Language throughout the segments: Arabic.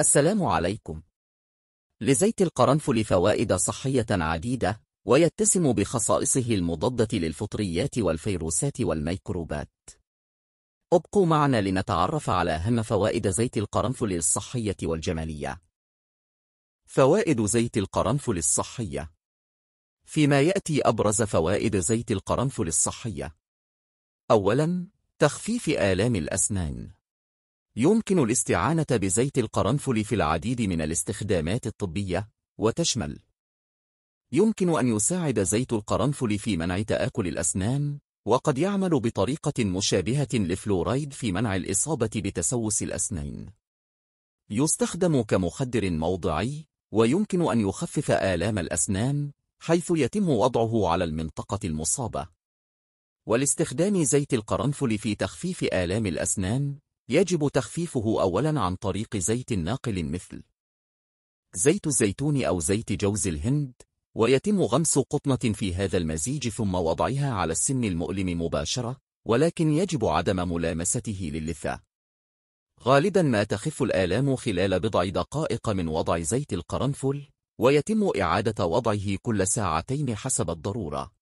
السلام عليكم لزيت القرنفل فوائد صحية عديدة ويتسم بخصائصه المضادة للفطريات والفيروسات والميكروبات ابقوا معنا لنتعرف على أهم فوائد زيت القرنفل الصحية والجمالية فوائد زيت القرنفل الصحية فيما يأتي أبرز فوائد زيت القرنفل الصحية أولاً تخفيف آلام الأسنان يمكن الاستعانة بزيت القرنفل في العديد من الاستخدامات الطبية وتشمل يمكن أن يساعد زيت القرنفل في منع تآكل الأسنان وقد يعمل بطريقة مشابهة لفلورايد في منع الإصابة بتسوس الأسنان يستخدم كمخدر موضعي ويمكن أن يخفف آلام الأسنان حيث يتم وضعه على المنطقة المصابة ولاستخدام زيت القرنفل في تخفيف آلام الأسنان يجب تخفيفه أولا عن طريق زيت ناقل مثل زيت الزيتون أو زيت جوز الهند ويتم غمس قطنة في هذا المزيج ثم وضعها على السن المؤلم مباشرة ولكن يجب عدم ملامسته للثة غالبا ما تخف الآلام خلال بضع دقائق من وضع زيت القرنفل ويتم إعادة وضعه كل ساعتين حسب الضرورة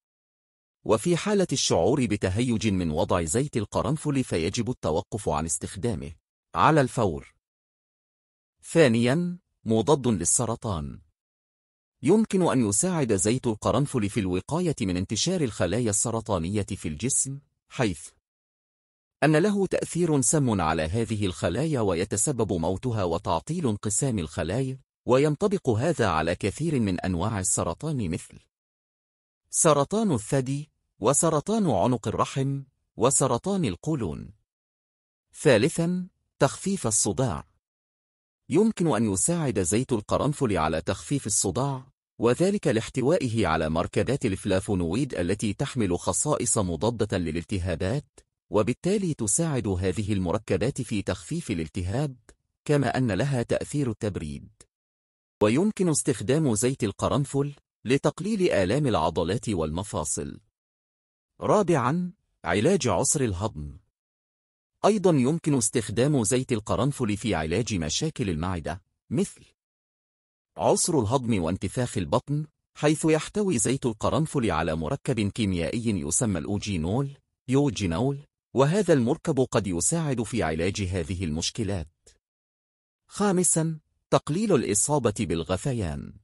وفي حالة الشعور بتهيج من وضع زيت القرنفل فيجب التوقف عن استخدامه على الفور. ثانياً، مضاد للسرطان يمكن أن يساعد زيت القرنفل في الوقاية من انتشار الخلايا السرطانية في الجسم، حيث أن له تأثير سم على هذه الخلايا ويتسبب موتها وتعطيل انقسام الخلايا، وينطبق هذا على كثير من أنواع السرطان مثل سرطان الثدي وسرطان عنق الرحم وسرطان القولون ثالثا تخفيف الصداع يمكن أن يساعد زيت القرنفل على تخفيف الصداع وذلك لاحتوائه على مركبات الفلافونويد التي تحمل خصائص مضادة للالتهابات وبالتالي تساعد هذه المركبات في تخفيف الالتهاب كما أن لها تأثير التبريد ويمكن استخدام زيت القرنفل لتقليل آلام العضلات والمفاصل رابعا علاج عسر الهضم أيضا يمكن استخدام زيت القرنفل في علاج مشاكل المعدة مثل عسر الهضم وانتفاخ البطن حيث يحتوي زيت القرنفل على مركب كيميائي يسمى الأوجينول يوجينول وهذا المركب قد يساعد في علاج هذه المشكلات خامسا تقليل الإصابة بالغثيان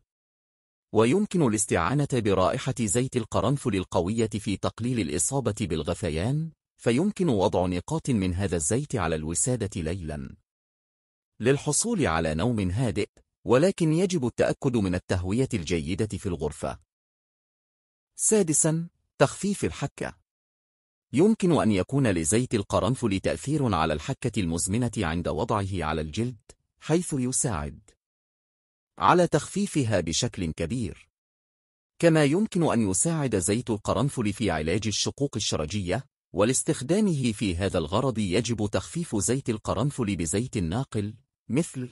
ويمكن الاستعانة برائحة زيت القرنفل القوية في تقليل الإصابة بالغثيان فيمكن وضع نقاط من هذا الزيت على الوسادة ليلا للحصول على نوم هادئ ولكن يجب التأكد من التهوية الجيدة في الغرفة سادسا تخفيف الحكة يمكن أن يكون لزيت القرنفل تأثير على الحكة المزمنة عند وضعه على الجلد حيث يساعد على تخفيفها بشكل كبير كما يمكن أن يساعد زيت القرنفل في علاج الشقوق الشرجية ولاستخدامه في هذا الغرض يجب تخفيف زيت القرنفل بزيت ناقل مثل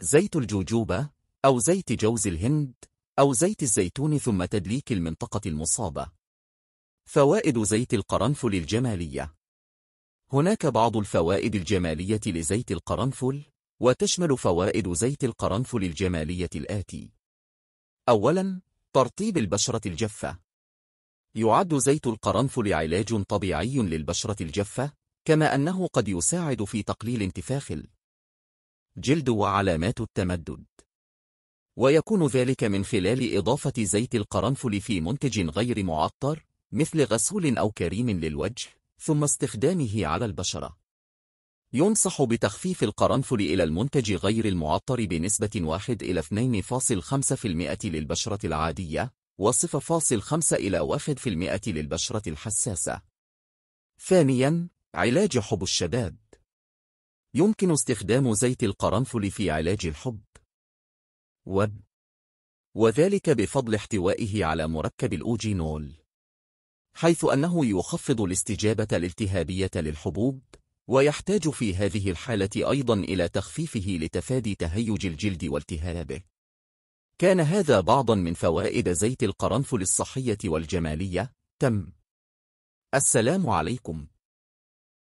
زيت الجوجوبا أو زيت جوز الهند أو زيت الزيتون ثم تدليك المنطقة المصابة فوائد زيت القرنفل الجمالية هناك بعض الفوائد الجمالية لزيت القرنفل وتشمل فوائد زيت القرنفل الجمالية الآتي أولا ترطيب البشرة الجفة يعد زيت القرنفل علاج طبيعي للبشرة الجفة كما أنه قد يساعد في تقليل انتفاخ الجلد وعلامات التمدد ويكون ذلك من خلال إضافة زيت القرنفل في منتج غير معطر مثل غسول أو كريم للوجه ثم استخدامه على البشرة ينصح بتخفيف القرنفل إلى المنتج غير المعطر بنسبة 1 إلى 2.5% للبشرة العادية و0.5 إلى 1% للبشرة الحساسة. ثانياً، علاج حب الشباب يمكن استخدام زيت القرنفل في علاج الحب. و... وذلك بفضل احتوائه على مركب الأوجينول حيث أنه يخفض الاستجابة الالتهابية للحبوب ويحتاج في هذه الحالة أيضا إلى تخفيفه لتفادي تهيج الجلد والتهابه كان هذا بعضا من فوائد زيت القرنفل الصحية والجمالية تم السلام عليكم